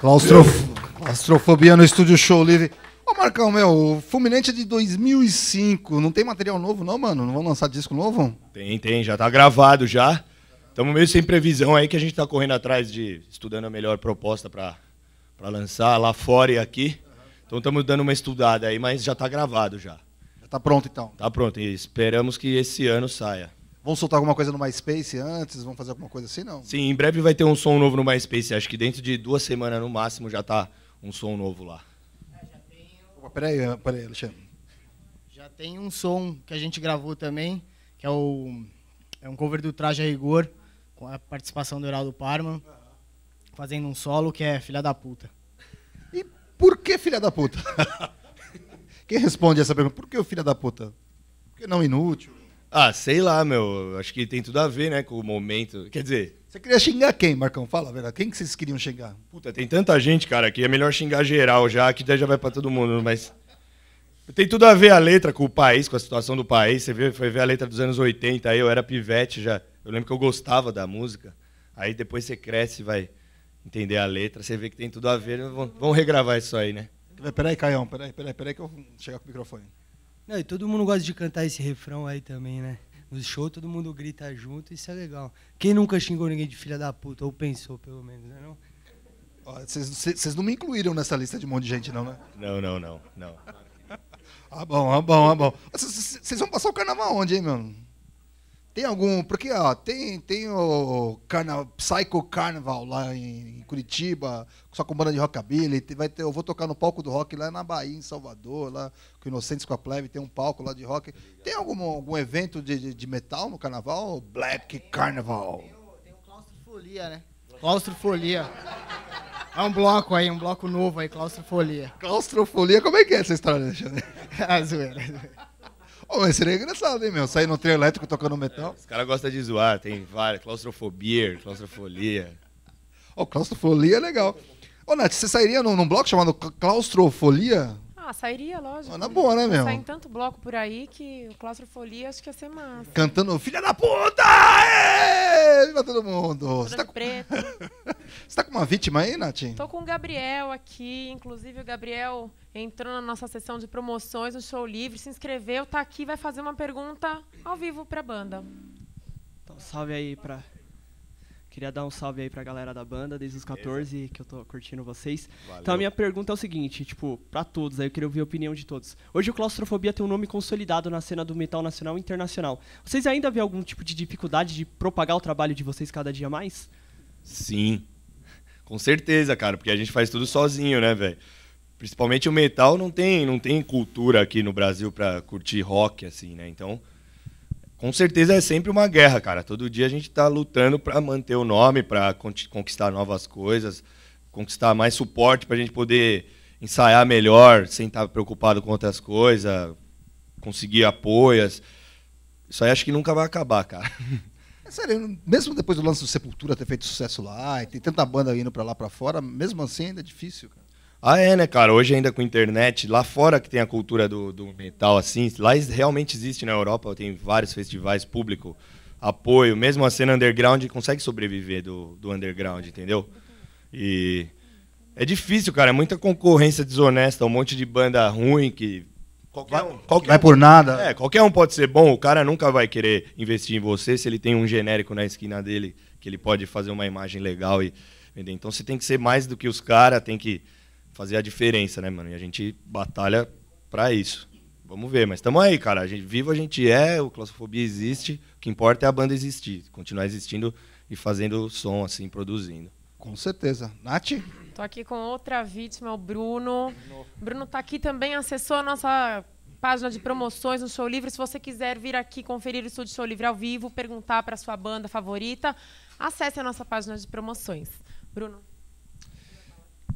Claustrofobia no estúdio Show Livre. Ô Marcão, meu, Fluminense é de 2005. Não tem material novo, não, mano? Não vão lançar disco novo? Tem, tem, já tá gravado já. Estamos meio sem previsão aí que a gente tá correndo atrás de estudando a melhor proposta para lançar lá fora e aqui. Então estamos dando uma estudada aí, mas já tá gravado já. Já tá pronto então. Tá pronto, e esperamos que esse ano saia. Vão soltar alguma coisa no MySpace antes? Vão fazer alguma coisa assim, não? Sim, em breve vai ter um som novo no MySpace. Acho que dentro de duas semanas, no máximo, já está um som novo lá. É, já tem... peraí, eh, peraí, Alexandre. Já tem um som que a gente gravou também, que é, o, é um cover do Traje a Rigor, com a participação do Heraldo Parma, fazendo um solo que é Filha da Puta. E por que Filha da Puta? Quem responde essa pergunta? Por que o Filha da Puta? Por que não Inútil? Ah, sei lá, meu. Acho que tem tudo a ver, né, com o momento. Quer dizer. Você queria xingar quem, Marcão? Fala, velho. Quem que vocês queriam xingar? Puta, tem tanta gente, cara, que é melhor xingar geral já, que daí já vai para todo mundo, mas. Tem tudo a ver a letra com o país, com a situação do país. Você vê, foi ver a letra dos anos 80, aí eu era pivete já. Eu lembro que eu gostava da música. Aí depois você cresce, vai entender a letra, você vê que tem tudo a ver. Vão, regravar isso aí, né? Peraí, Caião, peraí, peraí, peraí que eu vou chegar com o microfone. Não, e todo mundo gosta de cantar esse refrão aí também, né? No show todo mundo grita junto, isso é legal. Quem nunca xingou ninguém de filha da puta, ou pensou pelo menos, né? Não? Vocês não me incluíram nessa lista de um monte de gente, não, né? Não, não, não, não. ah bom, ah bom, ah bom. Vocês vão passar o carnaval onde, hein, mano tem algum. Porque, ó, tem, tem o carna, Psycho Carnival lá em, em Curitiba, só com banda de rockabilly. vai ter, eu vou tocar no palco do rock lá na Bahia, em Salvador, lá com Inocentes com a Plebe, tem um palco lá de rock. Tem algum, algum evento de, de, de metal no carnaval? Black Carnival. Tem, o, tem o Claustrofolia, né? Claustrofolia. É um bloco aí, um bloco novo aí, claustrofolia. Claustrofolia? Como é que é essa história, Alexandre? é, zoeira, é zoeira. Oh, mas seria engraçado, hein, meu? Sair no trem elétrico tocando metal. É, os caras gostam de zoar, tem várias. Claustrofobia, claustrofolia. Oh, claustrofolia é legal. Ô, oh, Nath, você sairia num, num bloco chamado claustrofolia? Ah, sairia, lógico. Ah, na boa, né, meu? Sai tanto bloco por aí que o claustrofolia acho que ia ser massa. Cantando Filha da Puta! Êêê! Pra todo uma vítima aí, Natinho? Tô com o Gabriel aqui. Inclusive, o Gabriel entrou na nossa sessão de promoções no Show Livre, se inscreveu, tá aqui, vai fazer uma pergunta ao vivo pra banda. Então, salve aí pra. Queria dar um salve aí pra galera da banda, desde os 14 que eu tô curtindo vocês. Valeu. Então a minha pergunta é o seguinte, tipo, pra todos, aí eu queria ouvir a opinião de todos. Hoje o Claustrofobia tem um nome consolidado na cena do metal nacional e internacional. Vocês ainda vêem algum tipo de dificuldade de propagar o trabalho de vocês cada dia mais? Sim, com certeza, cara, porque a gente faz tudo sozinho, né, velho? Principalmente o metal não tem, não tem cultura aqui no Brasil para curtir rock, assim, né? Então, com certeza é sempre uma guerra, cara. Todo dia a gente está lutando para manter o nome, para conquistar novas coisas, conquistar mais suporte para a gente poder ensaiar melhor, sem estar tá preocupado com outras coisas, conseguir apoias. Isso aí acho que nunca vai acabar, cara. É sério, mesmo depois do lance do Sepultura ter feito sucesso lá, e tem tanta banda indo para lá para fora, mesmo assim ainda é difícil, cara. Ah, é, né, cara? Hoje ainda com internet, lá fora que tem a cultura do, do metal, assim, lá realmente existe na Europa, tem vários festivais público, apoio, mesmo a cena underground consegue sobreviver do, do underground, entendeu? E é difícil, cara, é muita concorrência desonesta, um monte de banda ruim que Qualquer vai, um. Qualquer vai um. por nada. É, qualquer um pode ser bom. O cara nunca vai querer investir em você se ele tem um genérico na esquina dele que ele pode fazer uma imagem legal e vender. Então você tem que ser mais do que os caras, tem que fazer a diferença, né, mano? E a gente batalha para isso. Vamos ver, mas estamos aí, cara. A gente, vivo a gente é, o claustrofobia existe. O que importa é a banda existir, continuar existindo e fazendo som, assim, produzindo. Com certeza. Nath? Estou aqui com outra vítima, o Bruno. Bruno está aqui também, acessou a nossa página de promoções no Show Livre. Se você quiser vir aqui conferir o estúdio Show Livre ao vivo, perguntar para sua banda favorita, acesse a nossa página de promoções. Bruno.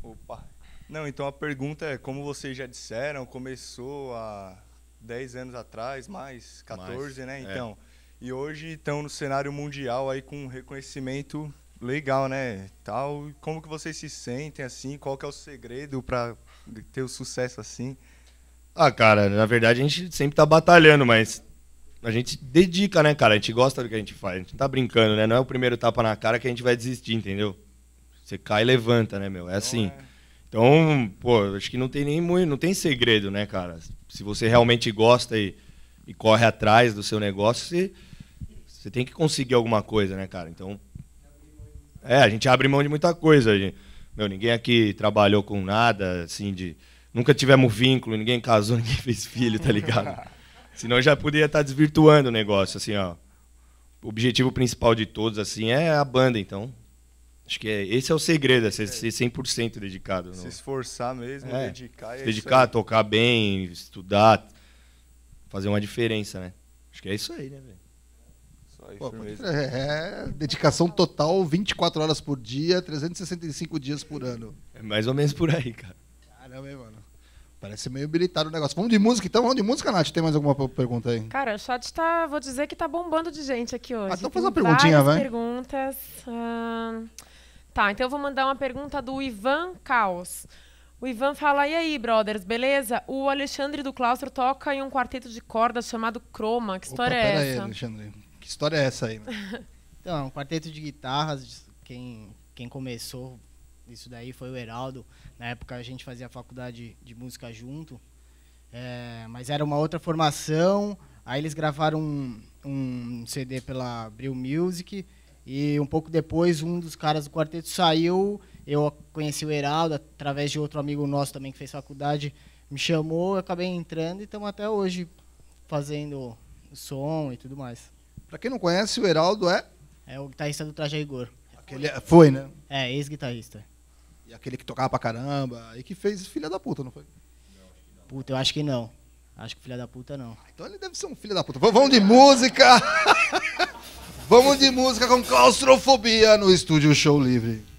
Opa. Não, então a pergunta é, como vocês já disseram, começou há 10 anos atrás, mais 14, mais, né? É. Então, é. e hoje estão no cenário mundial aí com um reconhecimento legal, né? Tal, como que vocês se sentem assim? Qual que é o segredo para ter o um sucesso assim? Ah, cara, na verdade a gente sempre tá batalhando, mas a gente dedica, né, cara? A gente gosta do que a gente faz. A gente não tá brincando, né? Não é o primeiro tapa na cara que a gente vai desistir, entendeu? Você cai e levanta, né, meu? É então assim. Então, é... Então, pô, acho que não tem nem muito, não tem segredo, né, cara? Se você realmente gosta e, e corre atrás do seu negócio, você, você tem que conseguir alguma coisa, né, cara? Então, é, a gente abre mão de muita coisa. Gente. Meu, ninguém aqui trabalhou com nada, assim, de. Nunca tivemos vínculo, ninguém casou, ninguém fez filho, tá ligado? Senão já poderia estar tá desvirtuando o negócio, assim, ó. O objetivo principal de todos, assim, é a banda, então. Acho que é, esse é o segredo, é ser, 100% é. dedicado. No... Se esforçar mesmo, é, dedicar. Se é dedicar, é tocar bem, estudar, fazer uma diferença, né? Acho que é isso aí, né, velho? Pô, é, é, dedicação total 24 horas por dia, 365 dias por ano. É mais ou menos por aí, cara. Caramba, hein, mano. Parece meio militar o negócio. Vamos de música então? Vamos de música, Nath? Tem mais alguma pergunta aí? Cara, o chat está. Vou dizer que tá bombando de gente aqui ah, hoje. Ah, então faz uma perguntinha, vai. perguntas. Hum... Tá, então eu vou mandar uma pergunta do Ivan Caos. O Ivan fala: E aí, brothers, beleza? O Alexandre do Claustro toca em um quarteto de cordas chamado Croma. Que história Opa, é essa? Aí, Alexandre que história é essa aí? então, é um quarteto de guitarras. Quem, quem começou isso daí foi o Heraldo. Na época a gente fazia faculdade de música junto. É, mas era uma outra formação. Aí eles gravaram um, um CD pela Brill Music. E um pouco depois, um dos caras do quarteto saiu. Eu conheci o Heraldo através de outro amigo nosso também que fez faculdade. Me chamou, eu acabei entrando e estamos até hoje fazendo som e tudo mais. Pra quem não conhece, o Heraldo é. É o guitarrista do Traje Igor. Aquele, é, foi, né? É, ex-guitarrista. E aquele que tocava pra caramba e que fez Filha da Puta, não foi? Puta, eu acho que não. Acho que Filha da Puta não. Ah, então ele deve ser um Filha da Puta. Vamos de música! Vamos de música com claustrofobia no estúdio Show Livre.